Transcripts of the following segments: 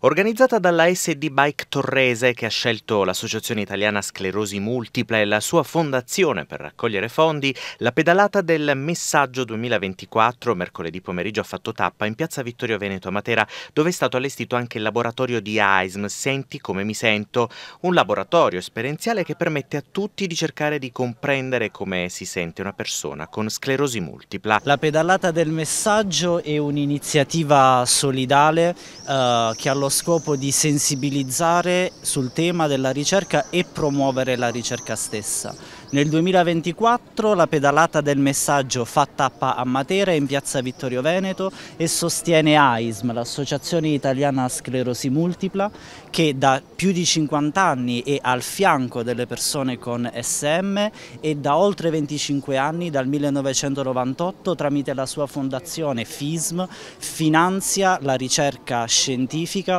Organizzata dalla SD Bike Torrese, che ha scelto l'Associazione Italiana Sclerosi Multipla e la sua fondazione per raccogliere fondi, la pedalata del Messaggio 2024 mercoledì pomeriggio ha fatto tappa in piazza Vittorio Veneto a Matera, dove è stato allestito anche il laboratorio di AISM Senti come mi sento, un laboratorio esperienziale che permette a tutti di cercare di comprendere come si sente una persona con sclerosi multipla. La pedalata del Messaggio è un'iniziativa solidale eh, che allora lo scopo di sensibilizzare sul tema della ricerca e promuovere la ricerca stessa. Nel 2024 la pedalata del messaggio fa tappa a Matera in piazza Vittorio Veneto e sostiene AISM, l'associazione italiana sclerosi multipla, che da più di 50 anni è al fianco delle persone con SM e da oltre 25 anni, dal 1998, tramite la sua fondazione FISM, finanzia la ricerca scientifica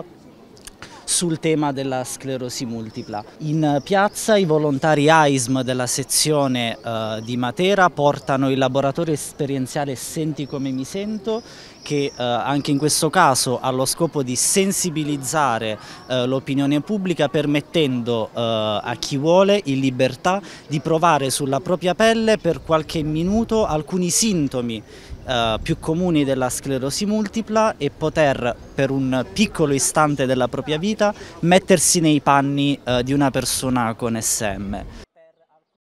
sul tema della sclerosi multipla. In piazza i volontari AISM della sezione eh, di Matera portano il laboratorio esperienziale Senti come mi sento che eh, anche in questo caso ha lo scopo di sensibilizzare eh, l'opinione pubblica permettendo eh, a chi vuole in libertà di provare sulla propria pelle per qualche minuto alcuni sintomi eh, più comuni della sclerosi multipla e poter per un piccolo istante della propria vita mettersi nei panni eh, di una persona con SM.